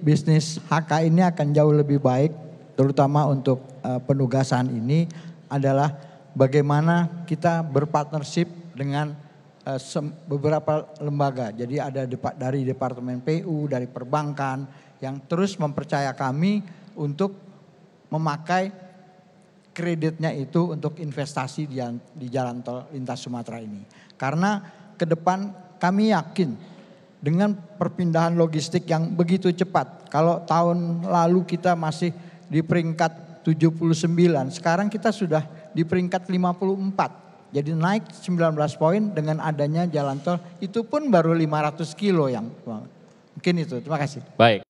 bisnis HK ini akan jauh lebih baik, terutama untuk uh, penugasan ini adalah bagaimana kita berpartnership dengan uh, beberapa lembaga. Jadi ada dep- dari departemen PU, dari perbankan yang terus mempercaya kami untuk memakai kreditnya itu untuk investasi di, di jalan tol lintas Sumatera ini. Karena ke depan kami yakin dengan perpindahan logistik yang begitu cepat. Kalau tahun lalu kita masih di peringkat 79, sekarang kita sudah di peringkat 54. Jadi naik 19 poin dengan adanya jalan tol itu pun baru 500 kilo yang mungkin itu. Terima kasih. Baik.